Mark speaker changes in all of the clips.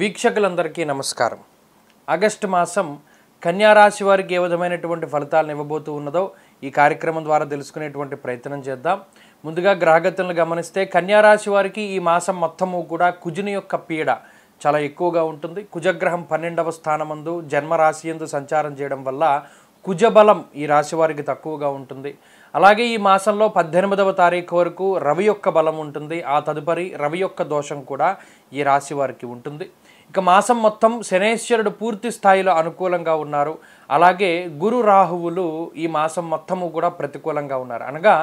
Speaker 1: వీక్షకులందరికీ నమస్కారం ఆగస్టు మాసం కన్యారాశి వారికి ఏ విధమైనటువంటి ఫలితాలను ఇవ్వబోతూ ఉన్నదో ఈ కార్యక్రమం ద్వారా తెలుసుకునేటువంటి ప్రయత్నం చేద్దాం ముందుగా గ్రహగతులను గమనిస్తే కన్యారాశి వారికి ఈ మాసం మొత్తము కూడా కుజుని యొక్క పీడ చాలా ఎక్కువగా ఉంటుంది కుజగ్రహం పన్నెండవ స్థానమందు జన్మరాశి ఎందు సంచారం చేయడం వల్ల కుజబలం ఈ రాశి వారికి తక్కువగా ఉంటుంది అలాగే ఈ మాసంలో పద్దెనిమిదవ తారీఖు వరకు రవి యొక్క బలం ఉంటుంది ఆ తదుపరి రవి యొక్క దోషం కూడా ఈ రాశి వారికి ఉంటుంది ఇక మాసం మొత్తం శనేశ్వరుడు పూర్తి స్థాయిలో అనుకూలంగా ఉన్నారు అలాగే గురు రాహువులు ఈ మాసం మొత్తము కూడా ప్రతికూలంగా ఉన్నారు అనగా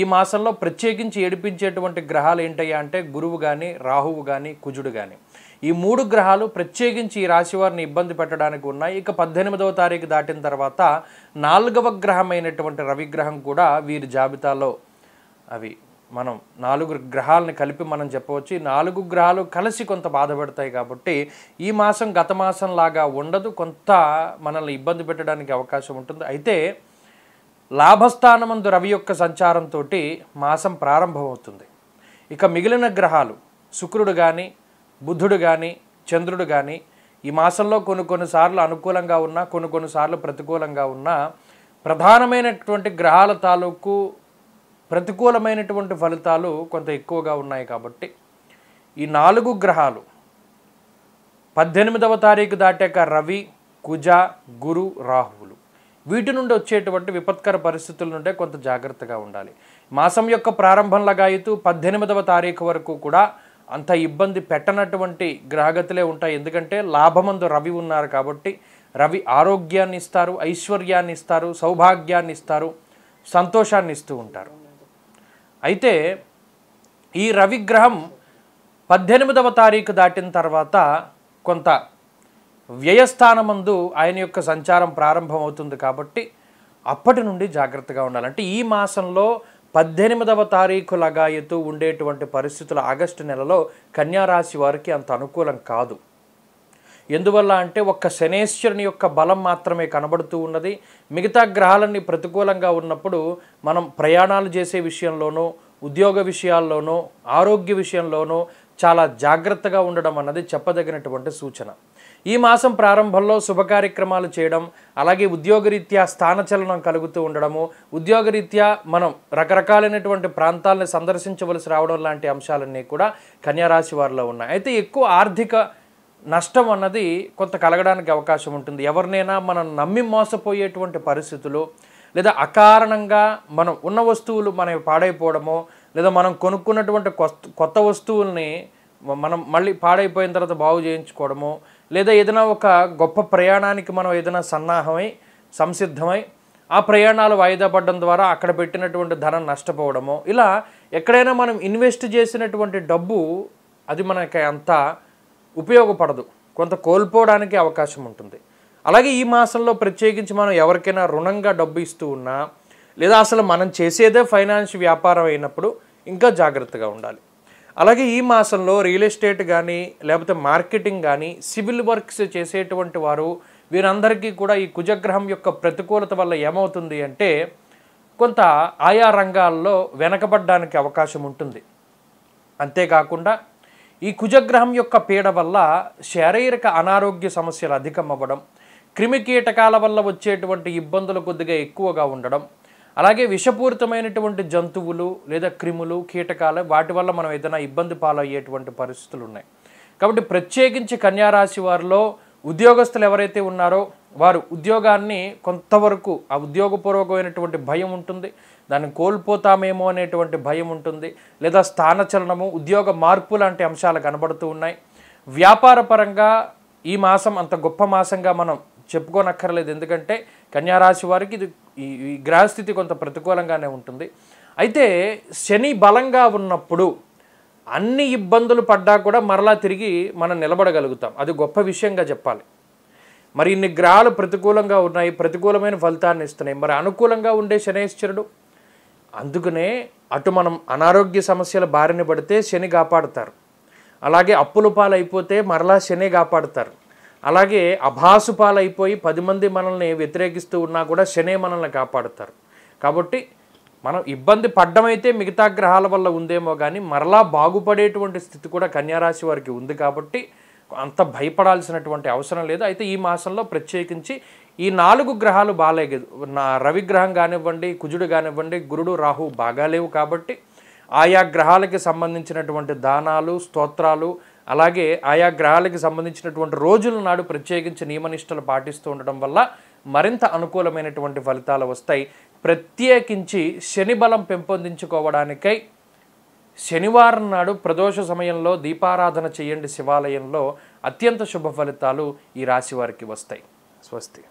Speaker 1: ఈ మాసంలో ప్రత్యేకించి ఏడిపించేటువంటి గ్రహాలు ఏంటయ్యా అంటే గురువు కానీ రాహువు కానీ కుజుడు కానీ ఈ మూడు గ్రహాలు ప్రత్యేకించి ఈ రాశి వారిని ఇబ్బంది పెట్టడానికి ఉన్నాయి ఇక పద్దెనిమిదవ తారీఖు దాటిన తర్వాత నాలుగవ గ్రహమైనటువంటి రవిగ్రహం కూడా వీరి జాబితాలో అవి మనం నాలుగు గ్రహాలను కలిపి మనం చెప్పవచ్చు ఈ నాలుగు గ్రహాలు కలిసి కొంత బాధపడతాయి కాబట్టి ఈ మాసం గత మాసం లాగా ఉండదు కొంత మనల్ని ఇబ్బంది పెట్టడానికి అవకాశం ఉంటుంది అయితే లాభస్థానమందు రవి యొక్క సంచారంతో మాసం ప్రారంభమవుతుంది ఇక మిగిలిన గ్రహాలు శుక్రుడు కానీ బుధుడు కానీ చంద్రుడు కానీ ఈ మాసంలో కొన్ని కొన్నిసార్లు అనుకూలంగా ఉన్నా కొన్ని కొన్నిసార్లు ప్రతికూలంగా ఉన్నా ప్రధానమైనటువంటి గ్రహాల తాలూకు ప్రతికూలమైనటువంటి ఫలితాలు కొంత ఎక్కువగా ఉన్నాయి కాబట్టి ఈ నాలుగు గ్రహాలు పద్దెనిమిదవ తారీఖు దాటాక రవి కుజ గురు రాహువులు వీటి నుండి వచ్చేటువంటి విపత్కర పరిస్థితుల నుండే కొంత జాగ్రత్తగా ఉండాలి మాసం యొక్క ప్రారంభం లగాయితూ పద్దెనిమిదవ తారీఖు వరకు కూడా అంత ఇబ్బంది పెట్టనటువంటి గ్రహగతులే ఉంటాయి ఎందుకంటే లాభమందు రవి ఉన్నారు కాబట్టి రవి ఆరోగ్యాన్ని ఇస్తారు ఐశ్వర్యాన్ని ఇస్తారు సౌభాగ్యాన్ని ఇస్తారు సంతోషాన్ని ఇస్తూ ఉంటారు అయితే ఈ రవిగ్రహం పద్దెనిమిదవ తారీఖు దాటిన తర్వాత కొంత వ్యయస్థానమందు ఆయన యొక్క సంచారం ప్రారంభమవుతుంది కాబట్టి అప్పటి నుండి జాగ్రత్తగా ఉండాలంటే ఈ మాసంలో పద్దెనిమిదవ తారీఖు లగాయతూ ఉండేటువంటి పరిస్థితులు ఆగస్టు నెలలో కన్యారాశి వారికి అంత అనుకూలం కాదు ఎందువల్ల అంటే ఒక్క శనేశ్వరుని యొక్క బలం మాత్రమే కనబడుతూ ఉన్నది మిగతా గ్రహాలన్నీ ప్రతికూలంగా ఉన్నప్పుడు మనం ప్రయాణాలు చేసే విషయంలోనూ ఉద్యోగ విషయాల్లోనూ ఆరోగ్య విషయంలోనూ చాలా జాగ్రత్తగా ఉండడం అన్నది చెప్పదగినటువంటి సూచన ఈ మాసం ప్రారంభంలో శుభకార్యక్రమాలు చేయడం అలాగే ఉద్యోగరీత్యా స్థానచలనం కలుగుతూ ఉండడము ఉద్యోగరీత్యా మనం రకరకాలైనటువంటి ప్రాంతాలను సందర్శించవలసి రావడం లాంటి అంశాలన్నీ కూడా కన్యారాశి వారిలో ఉన్నాయి అయితే ఎక్కువ ఆర్థిక నష్టం అన్నది కొంత కలగడానికి అవకాశం ఉంటుంది ఎవరినైనా మనం నమ్మి మోసపోయేటువంటి పరిస్థితులు లేదా అకారణంగా మనం ఉన్న వస్తువులు మనం పాడైపోవడమో లేదా మనం కొనుక్కున్నటువంటి కొత్త వస్తువుల్ని మనం మళ్ళీ పాడైపోయిన తర్వాత బాగు చేయించుకోవడము లేదా ఏదైనా ఒక గొప్ప ప్రయాణానికి మనం ఏదైనా సన్నాహమై సంసిద్ధమై ఆ ప్రయాణాలు వాయిదా పడడం ద్వారా అక్కడ పెట్టినటువంటి ధనం నష్టపోవడము ఇలా ఎక్కడైనా మనం ఇన్వెస్ట్ చేసినటువంటి డబ్బు అది మనకి అంతా ఉపయోగపడదు కొంత కోల్పోవడానికి అవకాశం ఉంటుంది అలాగే ఈ మాసంలో ప్రత్యేకించి మనం ఎవరికైనా రుణంగా డబ్బు ఇస్తూ ఉన్నా లేదా అసలు మనం చేసేదే ఫైనాన్స్ వ్యాపారం అయినప్పుడు ఇంకా జాగ్రత్తగా ఉండాలి అలాగే ఈ మాసంలో రియల్ ఎస్టేట్ కానీ లేకపోతే మార్కెటింగ్ కానీ సివిల్ వర్క్స్ చేసేటువంటి వారు వీరందరికీ కూడా ఈ కుజగ్రహం యొక్క ప్రతికూలత వల్ల ఏమవుతుంది అంటే కొంత ఆయా రంగాల్లో వెనకబడ్డానికి అవకాశం ఉంటుంది అంతేకాకుండా ఈ కుజగ్రహం యొక్క పీడ వల్ల శారీరక అనారోగ్య సమస్యలు అధికమవ్వడం క్రిమికీటకాల వల్ల వచ్చేటువంటి ఇబ్బందులు కొద్దిగా ఎక్కువగా ఉండడం అలాగే విషపూరితమైనటువంటి జంతువులు లేదా క్రిములు కీటకాలు వాటి వల్ల మనం ఏదైనా ఇబ్బంది పాలయ్యేటువంటి పరిస్థితులు ఉన్నాయి కాబట్టి ప్రత్యేకించి కన్యారాశి వారిలో ఉద్యోగస్తులు ఎవరైతే ఉన్నారో వారు ఉద్యోగాన్ని కొంతవరకు ఆ ఉద్యోగపూర్వకమైనటువంటి భయం ఉంటుంది దాన్ని కోల్పోతామేమో అనేటువంటి భయం ఉంటుంది లేదా స్థానచలనము ఉద్యోగ మార్పు లాంటి అంశాలు కనబడుతూ ఉన్నాయి వ్యాపార పరంగా ఈ మాసం అంత గొప్ప మాసంగా మనం చెప్పుకోనక్కర్లేదు ఎందుకంటే కన్యారాశి వారికి ఇది ఈ గ్రహస్థితి కొంత ప్రతికూలంగానే ఉంటుంది అయితే శని బలంగా ఉన్నప్పుడు అన్ని ఇబ్బందులు పడ్డా కూడా మరలా తిరిగి మనం నిలబడగలుగుతాం అది గొప్ప విషయంగా చెప్పాలి మరి ఇన్ని గ్రహాలు ప్రతికూలంగా ఉన్నాయి ప్రతికూలమైన ఫలితాన్ని ఇస్తున్నాయి మరి అనుకూలంగా ఉండే శనేశ్వరుడు అందుకనే అటు మనం అనారోగ్య సమస్యల బారిన పడితే శని కాపాడుతారు అలాగే అప్పుల పాలైపోతే మరలా శని కాపాడుతారు అలాగే అభాసు పాలైపోయి పది మంది మనల్ని వ్యతిరేకిస్తూ ఉన్నా కూడా శని మనల్ని కాపాడుతారు కాబట్టి మనం ఇబ్బంది పడ్డమైతే మిగతా గ్రహాల వల్ల ఉందేమో కానీ మరలా బాగుపడేటువంటి స్థితి కూడా కన్యారాశి వారికి ఉంది కాబట్టి అంత భయపడాల్సినటువంటి అవసరం లేదు అయితే ఈ మాసంలో ప్రత్యేకించి ఈ నాలుగు గ్రహాలు బాగాలేదు నా రవిగ్రహం కానివ్వండి కుజుడు కానివ్వండి గురుడు రాహు బాగాలేవు కాబట్టి ఆయా గ్రహాలకి సంబంధించినటువంటి దానాలు స్తోత్రాలు అలాగే ఆయా గ్రహాలకి సంబంధించినటువంటి రోజుల నాడు ప్రత్యేకించి నియమనిష్టలు పాటిస్తూ ఉండడం వల్ల మరింత అనుకూలమైనటువంటి ఫలితాలు వస్తాయి ప్రత్యేకించి శని బలం పెంపొందించుకోవడానికై శనివారం నాడు ప్రదోష సమయంలో దీపారాధన చేయండి శివాలయంలో అత్యంత శుభ ఫలితాలు ఈ రాశి వారికి వస్తాయి స్వస్తి